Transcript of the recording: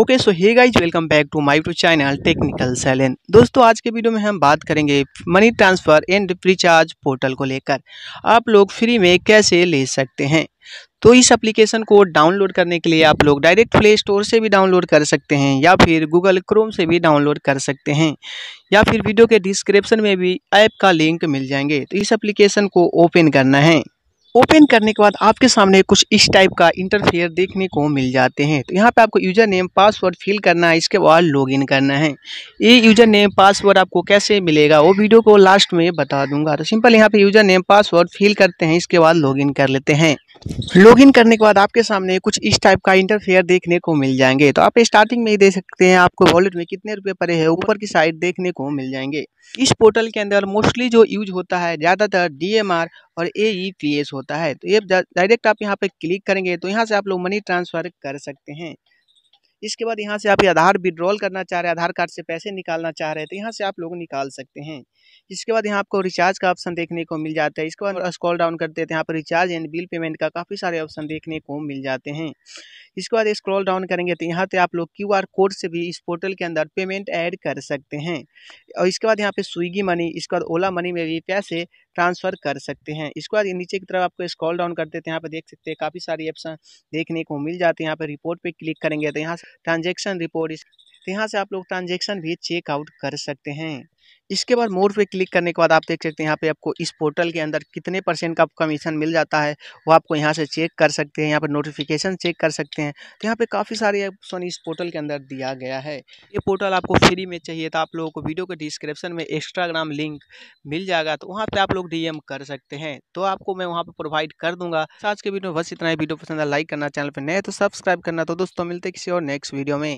okay so hey guys welcome back to my to channel technical salon दोस्तों आज के वीडियो में हम बात करेंगे money transfer and recharge portal को लेकर आप लोग फ्री में कैसे ले सकते हैं तो इस एप्लीकेशन को डाउनलोड करने के लिए आप लोग डायरेक्ट प्ले स्टोर से भी डाउनलोड कर सकते हैं या फिर गूगल क्रोम से भी डाउनलोड कर सकते हैं या फिर वीडियो के डिस्क्रिप्शन में भी ऐप का लिंक मिल जाएंगे तो इस एप्लीकेशन को ओपन करना है ओपन करने के बाद आपके सामने कुछ इस टाइप का इंटरफेयर देखने को मिल जाते हैं तो यहाँ पे आपको यूज़र नेम पासवर्ड फिल करना है इसके बाद लॉगिन करना है ये यूज़र नेम पासवर्ड आपको कैसे मिलेगा वो वीडियो को लास्ट में बता दूंगा तो सिंपल यहाँ पे यूज़र नेम पासवर्ड फिल करते हैं इसके बाद लॉगिन कर लेते हैं लॉगिन करने के बाद आपके सामने कुछ इस टाइप का इंटरफेयर देखने को मिल जाएंगे तो आप स्टार्टिंग में ही देख सकते हैं आपको वॉलेट में कितने रुपए पड़े हैं ऊपर की साइड देखने को मिल जाएंगे इस पोर्टल के अंदर मोस्टली जो यूज होता है ज़्यादातर डीएमआर और एस e होता है तो ये डायरेक्ट आप यहाँ पे क्लिक करेंगे तो यहाँ से आप लोग मनी ट्रांसफ़र कर सकते हैं इसके बाद यहाँ से आप आधार विड्रॉल करना चाह रहे हैं आधार कार्ड से पैसे निकालना चाह रहे हैं तो यहाँ से आप लोग निकाल सकते हैं इसके बाद यहाँ आपको रिचार्ज का ऑप्शन देखने को मिल जाता है इसके बाद स्क्रॉल डाउन करते हैं तो यहाँ पर रिचार्ज एंड बिल पेमेंट का काफ़ी सारे ऑप्शन देखने को मिल जाते हैं इसके बाद स्क्रॉल डाउन करेंगे तो यहाँ पे आप लोग क्यू आर कोड से भी इस पोर्टल के अंदर पेमेंट ऐड कर सकते हैं और इसके बाद यहाँ पे स्विगी मनी इसके बाद ओला मनी में भी पैसे ट्रांसफ़र कर सकते हैं इसके बाद नीचे की तरफ आपको स्कॉल डाउन करते हैं यहाँ पर देख सकते हैं काफ़ी सारी एप्स देखने को मिल जाते हैं यहाँ पर रिपोर्ट पर क्लिक करेंगे तो यहाँ ट्रांजेक्शन रिपोर्ट तो यहाँ से आप लोग ट्रांजेक्शन भी चेकआउट कर सकते हैं इसके बाद मोर पे क्लिक करने के बाद आप देख सकते हैं यहाँ पे आपको इस पोर्टल के अंदर कितने परसेंट का कमीशन मिल जाता है वो आपको यहाँ से चेक कर सकते हैं यहाँ पर नोटिफिकेशन चेक कर सकते हैं तो यहाँ पे काफ़ी सारे ऑप्शन इस पोर्टल के अंदर दिया गया है ये पोर्टल आपको फ्री में चाहिए तो आप लोगों को वीडियो के डिस्क्रिप्शन में इंस्टाग्राम लिंक मिल जाएगा तो वहाँ पर आप लोग डी कर सकते हैं तो आपको मैं वहाँ पर प्रोवाइड कर दूँगा आज के वीडियो बस इतना ही वीडियो पसंद है लाइक करना चैनल पर नए तो सब्सक्राइब करना तो दोस्तों मिलते किसी और नेक्स्ट वीडियो में